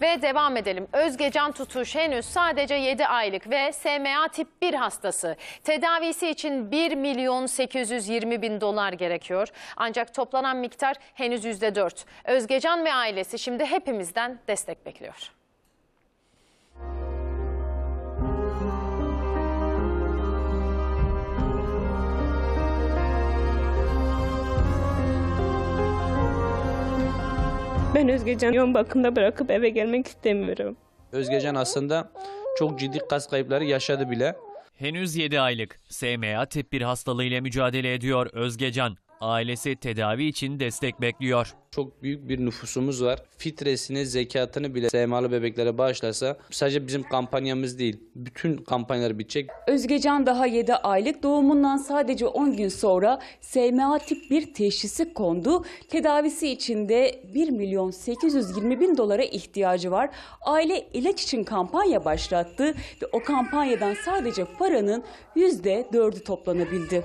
Ve devam edelim. Özgecan Tutuş henüz sadece 7 aylık ve SMA tip 1 hastası. Tedavisi için 1 milyon 820 bin dolar gerekiyor. Ancak toplanan miktar henüz %4. Özgecan ve ailesi şimdi hepimizden destek bekliyor. Ben Özgecan'ı yoğun bakımda bırakıp eve gelmek istemiyorum. Özgecan aslında çok ciddi kas kayıpları yaşadı bile. Henüz 7 aylık SMA tip bir hastalığıyla mücadele ediyor Özgecan ailesi tedavi için destek bekliyor. Çok büyük bir nüfusumuz var. Fitresini, zekatını bile SMA'lı bebeklere bağışlasa sadece bizim kampanyamız değil, bütün kampanyalar bitecek. Özgecan daha 7 aylık doğumundan sadece 10 gün sonra SMA tip 1 teşhisi kondu. Tedavisi için de 1 milyon 820 bin dolara ihtiyacı var. Aile ilaç için kampanya başlattı ve o kampanyadan sadece paranın %4'ü toplanabildi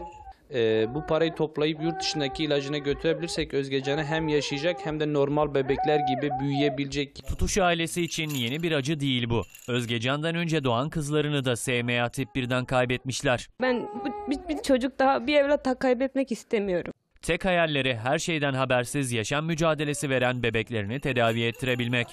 e, bu parayı toplayıp yurt dışındaki ilacına götürebilirsek Özgecan'ı hem yaşayacak hem de normal bebekler gibi büyüyebilecek. Tutuş ailesi için yeni bir acı değil bu. Özgecan'dan önce doğan kızlarını da SMA tip birden kaybetmişler. Ben bir, bir çocuk daha bir evlat daha kaybetmek istemiyorum. Tek hayalleri her şeyden habersiz yaşam mücadelesi veren bebeklerini tedavi ettirebilmek.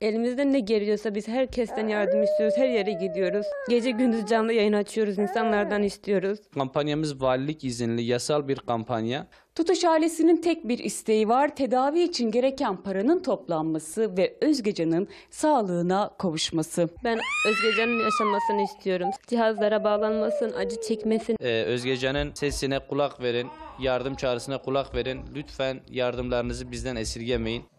Elimizden ne geliyorsa biz herkesten yardım istiyoruz. Her yere gidiyoruz. Gece gündüz canlı yayın açıyoruz. insanlardan istiyoruz. Kampanyamız valilik izinli yasal bir kampanya. Tutuş ailesinin tek bir isteği var. Tedavi için gereken paranın toplanması ve Özgecan'ın sağlığına kavuşması. Ben Özgecan'ın yaşamasını istiyorum. Cihazlara bağlanmasın, acı çekmesin. Ee, Özgecan'ın sesine kulak verin, yardım çağrısına kulak verin. Lütfen yardımlarınızı bizden esirgemeyin.